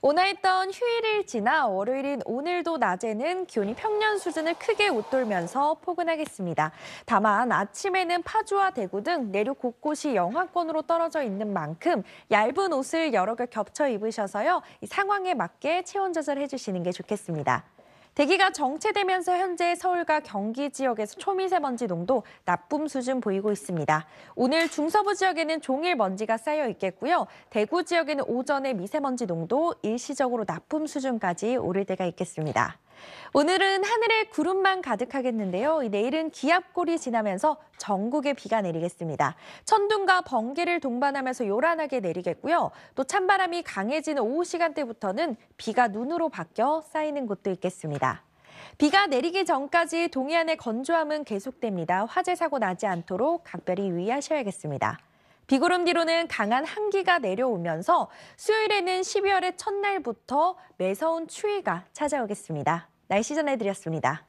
온화했던 휴일을 지나 월요일인 오늘도 낮에는 기온이 평년 수준을 크게 웃돌면서 포근하겠습니다. 다만 아침에는 파주와 대구 등 내륙 곳곳이 영하권으로 떨어져 있는 만큼 얇은 옷을 여러 겹 겹쳐 입으셔서요. 이 상황에 맞게 체온 조절해 주시는 게 좋겠습니다. 대기가 정체되면서 현재 서울과 경기 지역에서 초미세먼지 농도 나쁨 수준 보이고 있습니다. 오늘 중서부 지역에는 종일 먼지가 쌓여 있겠고요. 대구 지역에는 오전에 미세먼지 농도 일시적으로 나쁨 수준까지 오를 때가 있겠습니다. 오늘은 하늘에 구름만 가득하겠는데요. 내일은 기압골이 지나면서 전국에 비가 내리겠습니다. 천둥과 번개를 동반하면서 요란하게 내리겠고요. 또 찬바람이 강해지는 오후 시간대부터는 비가 눈으로 바뀌어 쌓이는 곳도 있겠습니다. 비가 내리기 전까지 동해안의 건조함은 계속됩니다. 화재 사고 나지 않도록 각별히 유의하셔야겠습니다. 비구름 뒤로는 강한 한기가 내려오면서 수요일에는 12월의 첫날부터 매서운 추위가 찾아오겠습니다. 날씨 전해드렸습니다.